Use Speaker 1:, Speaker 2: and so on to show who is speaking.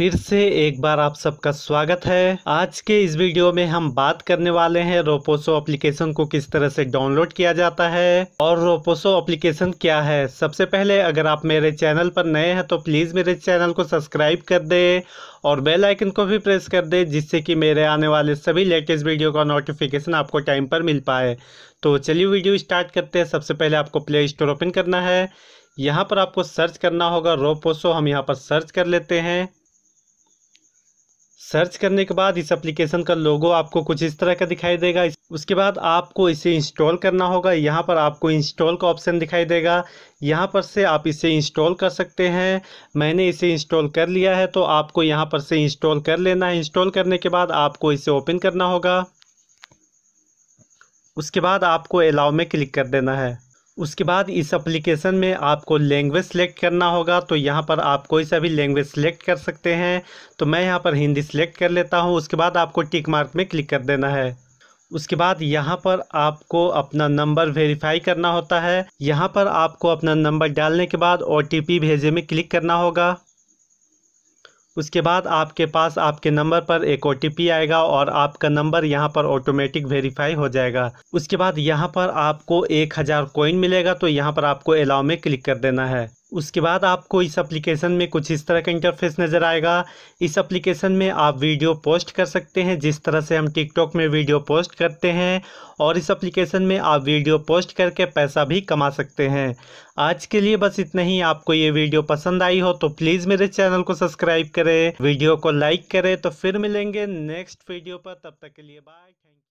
Speaker 1: फिर से एक बार आप सबका स्वागत है आज के इस वीडियो में हम बात करने वाले हैं रोपोसो एप्लीकेशन को किस तरह से डाउनलोड किया जाता है और रोपोसो एप्लीकेशन क्या है सबसे पहले अगर आप मेरे चैनल पर नए हैं तो प्लीज़ मेरे चैनल को सब्सक्राइब कर दे और बेल आइकन को भी प्रेस कर दे जिससे कि मेरे आने वाले सभी लेटेस्ट वीडियो का नोटिफिकेशन आपको टाइम पर मिल पाए तो चलिए वीडियो स्टार्ट करते हैं सबसे पहले आपको प्ले स्टोर ओपन करना है यहाँ पर आपको सर्च करना होगा रोपोसो हम यहाँ पर सर्च कर लेते हैं सर्च करने के बाद इस एप्लीकेशन का लोगो आपको कुछ इस तरह का दिखाई देगा उसके बाद आपको इसे इंस्टॉल करना होगा यहाँ पर आपको इंस्टॉल का ऑप्शन दिखाई देगा यहाँ पर से आप इसे इंस्टॉल कर सकते हैं मैंने इसे इंस्टॉल कर लिया है तो आपको यहाँ पर से इंस्टॉल कर लेना है इंस्टॉल करने के बाद आपको इसे ओपन करना होगा उसके बाद आपको अलाउ में क्लिक कर देना है उसके बाद इस एप्लीकेशन में आपको लैंग्वेज सेलेक्ट करना होगा तो यहाँ पर आप कोई सा भी लैंग्वेज सेलेक्ट कर सकते हैं तो मैं यहाँ पर हिंदी सेलेक्ट कर लेता हूँ उसके बाद आपको टिक मार्क में क्लिक कर देना है उसके बाद यहाँ पर आपको अपना नंबर वेरीफाई करना होता है यहाँ पर आपको अपना नंबर डालने के बाद ओ भेजे में क्लिक करना होगा उसके बाद आपके पास आपके नंबर पर एक ओ आएगा और आपका नंबर यहाँ पर ऑटोमेटिक वेरीफाई हो जाएगा उसके बाद यहाँ पर आपको एक हज़ार कोइन मिलेगा तो यहाँ पर आपको अलाउ में क्लिक कर देना है उसके बाद आपको इस एप्लीकेशन में कुछ इस तरह का इंटरफेस नज़र आएगा इस एप्लीकेशन में आप वीडियो पोस्ट कर सकते हैं जिस तरह से हम टिकटॉक में वीडियो पोस्ट करते हैं और इस एप्लीकेशन में आप वीडियो पोस्ट करके पैसा भी कमा सकते हैं आज के लिए बस इतना ही आपको ये वीडियो पसंद आई हो तो प्लीज़ मेरे चैनल को सब्सक्राइब करें वीडियो को लाइक करें तो फिर मिलेंगे नेक्स्ट वीडियो पर तब तक के लिए बाय थैंक यू